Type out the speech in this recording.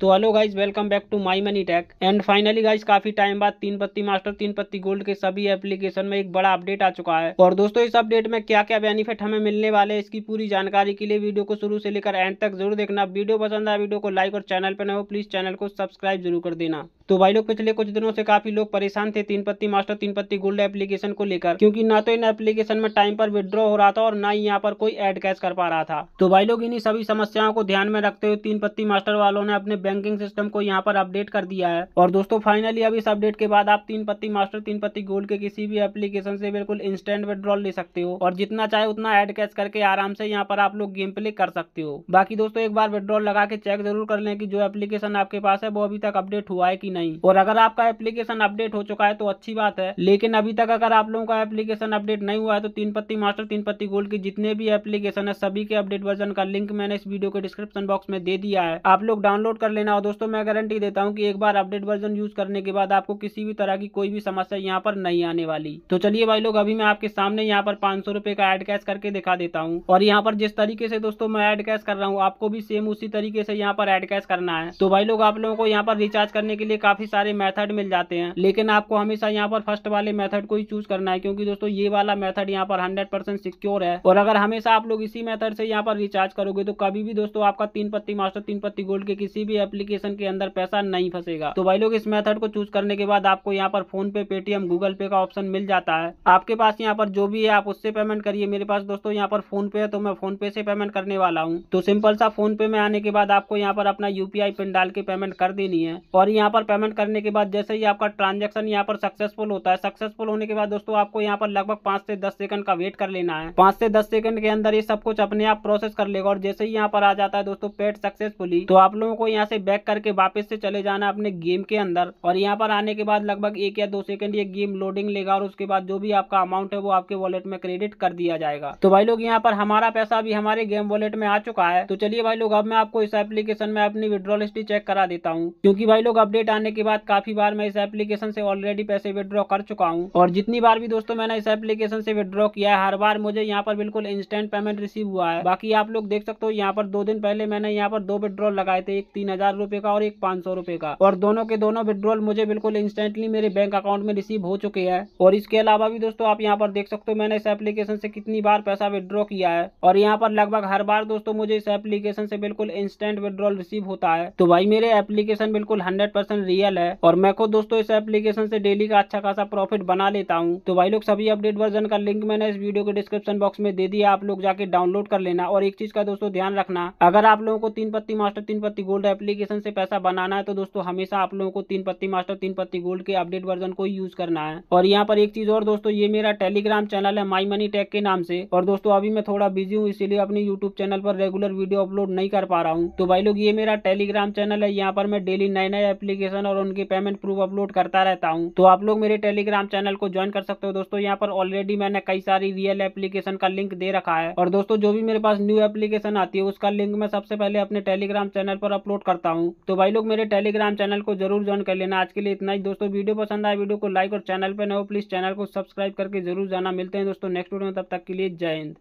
तो hello guys welcome back to my Money Tech and finally guys काफी time बाद तीन पत्ती मास्टर तीन पत्ती गोल्ड के सभी एप्लीकेशन में एक बड़ा अपडेट आ चुका है और दोस्तों इस अपडेट में क्या क्या बेनिफिट हमें मिलने वाले हैं इसकी पूरी जानकारी के लिए वीडियो को शुरू से लेकर एंड तक जरूर देखना वीडियो पसंद आए वीडियो को लाइक और चैनल पर न हो प्लीज चैनल को सब्सक्राइब जरूर कर देना तो भाई लोग पिछले कुछ दिनों से काफी लोग परेशान थे तीन पत्ती मास्टर तीन पत्ती गोल्ड एप्लीकेशन को लेकर क्योंकि ना तो इन एप्लीकेशन में टाइम पर विद्रॉ हो रहा था और ना ही यहाँ पर कोई एड कैश कर पा रहा था तो भाई लोग इन्हीं सभी समस्याओं को ध्यान में रखते हुए तीन पत्ती मास्टर वालों ने अपने बैंकिंग सिस्टम को यहाँ पर अपडेट कर दिया है और दोस्तों फाइनली अब इस अपडेट के बाद आप तीन पत्ती मास्टर तीन पत्ती गोल्ड के किसी भी एप्लीकेशन से बिल्कुल इंस्टेंट विड्रॉल ले सकते हो और जितना चाहे उतना एड कैश करके आराम से यहाँ पर आप लोग गेम प्ले कर सकते हो बाकी दोस्तों एक बार विद्रॉल लगा के चेक जरूर कर लें कि जो एप्लीकेशन आपके पास है वो अभी तक अपडेट हुआ है कि नहीं और अगर आपका एप्लीकेशन अपडेट हो चुका है तो अच्छी बात है लेकिन अभी तक अगर आप लोगों का एप्लीकेशन अपडेट नहीं हुआ है तो तीन पत्ती मास्टर तीन पत्ती गोल्ड की जितने भी एप्लीकेशन है सभी के अपडेट वर्जन का लिंक मैंने इस वीडियो के डिस्क्रिप्शन बॉक्स में दे दिया है आप लोग डाउनलोड कर लेना हो दोस्तों मैं गारंटी देता हूँ कि एक बार अपडेट वर्जन यूज करने के बाद आपको किसी भी तरह की कोई भी समस्या यहाँ पर नहीं आने वाली तो चलिए भाई लोग अभी मैं आपके सामने यहाँ पर पांच का एड कैश करके दिखा देता हूँ और यहाँ पर जिस तरीके से दोस्तों मैं एड कैश कर रहा हूँ आपको भी सेम उसी तरीके से यहाँ पर एड कैश करना है तो भाई लोग आप लोगों को यहाँ पर रिचार्ज करने के लिए काफी सारे मेथड मिल जाते हैं लेकिन आपको हमेशा यहाँ पर फर्स्ट वाले मेथड को ही चूज करना है क्योंकि दोस्तों ये वाला मेथड यहाँ पर हंड्रेड परसेंट सिक्योर है और अगर हमेशा आप लोग इसी मेथड से यहाँ पर रिचार्ज करोगे तो कभी भी दोस्तों आपका तीन पत्ती मास्टर तीन पत्ती गोल्ड के किसी भी एप्लीकेशन के अंदर पैसा नहीं फंसेगा तो भाई लोग इस मेथड को चूज करने के बाद आपको यहाँ पर फोन पे पेटीएम गूगल पे का ऑप्शन मिल जाता है आपके पास यहाँ पर जो भी है आप उससे पेमेंट करिए मेरे पास दोस्तों यहाँ पर फोन पे है तो मैं फोन पे से पेमेंट करने वाला हूँ तो सिंपल सा फोन पे में आने के बाद आपको यहाँ पर अपना यूपीआई पिन डाल के पेमेंट कर देनी है और यहाँ पर पेमेंट करने के बाद जैसे ही आपका ट्रांजेक्शन यहाँ पर सक्सेसफुल होता है सक्सेसफुल होने के बाद दोस्तों आपको यहाँ पर लगभग पांच से दस सेकंड का वेट कर लेना है पांच से दस सेकंड के अंदर ये सब कुछ अपने आप प्रोसेस कर लेगा और जैसे ही यहाँ पर आ जाता है दोस्तों पेड सक्सेसफुली तो आप लोगों को यहाँ से से बैक करके वापस से चले जाना अपने गेम के अंदर और यहाँ पर आने के बाद लगभग एक या दो सेकंड ये गेम लोडिंग लेगा और उसके बाद जो भी आपका अमाउंट है वो आपके वॉलेट में क्रेडिट कर दिया जाएगा तो भाई लोग यहाँ पर हमारा पैसा भी हमारे गेम वॉलेट में आ चुका है तो चलिए भाई लोग अब मैं आपको इस एप्लीकेशन में अपनी विड्रॉल हिस्ट्री चेक करा देता हूँ क्योंकि भाई लोग अपडेट आने के बाद काफी बार मैं इस एप्लीकेशन से ऑलरेडी पैसे विद्रॉ कर चुका हूँ और जितनी बार भी दोस्तों मैंने इस एप्लीकेशन से विद्रॉ किया है हर बार मुझे यहाँ पर बिल्कुल इंस्टेंट पेमेंट रिसीव हुआ है बाकी आप लोग देख सकते हो यहाँ पर दो दिन पहले मैंने यहाँ पर दो विड्रॉल लगाए थे एक तीन हजार रुपए का और एक पाँच सौ रुपए का और दोनों के दोनों विद्रोल मुझे बिल्कुल इंस्टेंटली मेरे बैंक अकाउंट में रिसीव हो चुके हैं और इसके अलावा भी दोस्तों आप यहाँ पर देख सकते हो मैंने इस एप्लीकेशन से कितनी बार पैसा विद्रॉ किया है और यहाँ पर लगभग हर बार दोस्तों मुझे इस एप्लीकेशन से बिल्कुल इंस्टेंट विद्रॉल रिसीव होता है तो भाई मेरे एप्लीकेशन बिल्कुल हंड्रेड परसेंट रियल है और मैं खुद दोस्तों इस एप्लीकेशन से डेली का अच्छा खासा प्रॉफिट बना लेता हूँ तो भाई लोग सभी अपडेट वर्जन का लिंक मैंने इस वीडियो के डिस्क्रिप्शन बॉक्स में दे दिया आप लोग जाके डाउनलोड कर लेना और एक चीज का दोस्तों ध्यान रखना अगर आप लोगों को तीन पत्ती मास्टर तीन पत्ती गोल्ड एप्लीकेशन एप्लीकेशन से पैसा बनाना है तो दोस्तों हमेशा आप लोगों को तीन पत्ती मास्टर तीन पत्ती गोल्ड के अपडेट वर्जन को यूज करना है और यहाँ पर एक चीज और दोस्तों ये मेरा टेलीग्राम चैनल है माई मनी टेक के नाम से और दोस्तों अभी मैं थोड़ा बिजी हूँ इसीलिए अपने यूट्यूब चैनल पर रेगुलर वीडियो अपलोड नहीं कर पा रहा हूँ तो भाई लोग ये मेरा टेलीग्राम चैनल है यहाँ पर मैं डेली नए नए एप्लीकेशन और उनके पेमेंट प्रूफ अपलोड करता रहता हूँ तो आप लोग मेरे टेलीग्राम चैनल को ज्वाइन कर सकते हो दोस्तों यहाँ पर ऑलरेडी मैंने कई सारी रियल एप्लीकेशन का लिंक दे रखा है और दोस्तों जो भी मेरे पास न्यू एप्लीकेशन आती है उसका लिंक मैं सबसे पहले अपने टेलीग्राम चैनल पर अपलोड करता करता हूँ तो भाई लोग मेरे टेलीग्राम चैनल को जरूर ज्वाइन कर लेना आज के लिए इतना ही दोस्तों वीडियो पसंद आए वीडियो को लाइक और चैनल पर न हो प्लीज़ चैनल को सब्सक्राइब करके जरूर जाना मिलते हैं दोस्तों नेक्स्ट वीडियो में तब तक के लिए जय हिंद